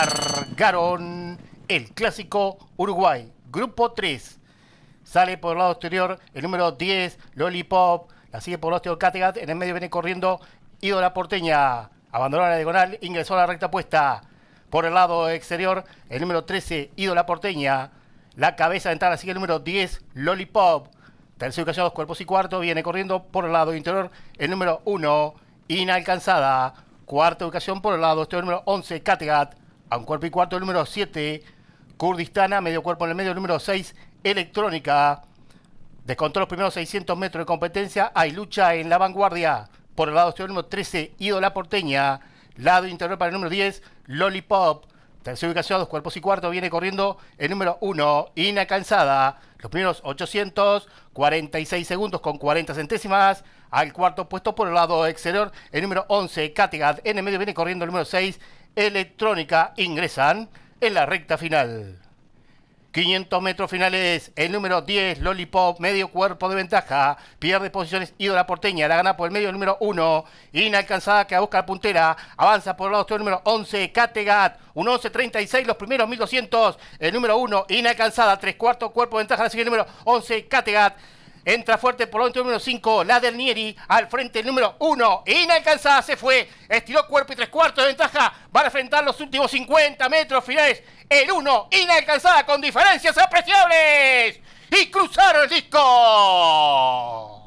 Cargaron el clásico Uruguay, grupo 3. Sale por el lado exterior el número 10, Lollipop. La sigue por el lado Categat. En el medio viene corriendo Ídola Porteña. Abandonó la diagonal, ingresó a la recta puesta. Por el lado exterior, el número 13, Ídola Porteña. La cabeza de entrada sigue el número 10, Lollipop. Tercera ubicación, dos cuerpos y cuarto. Viene corriendo por el lado interior, el número 1, Inalcanzada. Cuarta ubicación por el lado exterior, número 11, Categat a un cuerpo y cuarto, el número 7, Kurdistana, medio cuerpo en el medio, el número 6, Electrónica. Descontó los primeros 600 metros de competencia, hay lucha en la vanguardia. Por el lado exterior, el número 13, Ídola Porteña. Lado interior para el número 10, Lollipop. Tercera ubicación, dos cuerpos y cuarto, viene corriendo el número 1, Inacansada. Los primeros 846 segundos con 40 centésimas. Al cuarto puesto por el lado exterior, el número 11, Kattegat. En el medio viene corriendo el número 6, electrónica ingresan en la recta final. 500 metros finales, el número 10, Lollipop, medio cuerpo de ventaja, pierde posiciones, la porteña, la gana por el medio, el número 1, inalcanzada que busca la puntera, avanza por el lado el número 11, Categat, un 11.36, los primeros 1200, el número 1, inalcanzada, tres cuartos, cuerpo de ventaja, la sigue el número 11, Categat, Entra fuerte por el número 5, la del Nieri, al frente el número 1, inalcanzada se fue, estiró cuerpo y tres cuartos de ventaja, van a enfrentar los últimos 50 metros finales, el 1, inalcanzada con diferencias apreciables, y cruzaron el disco.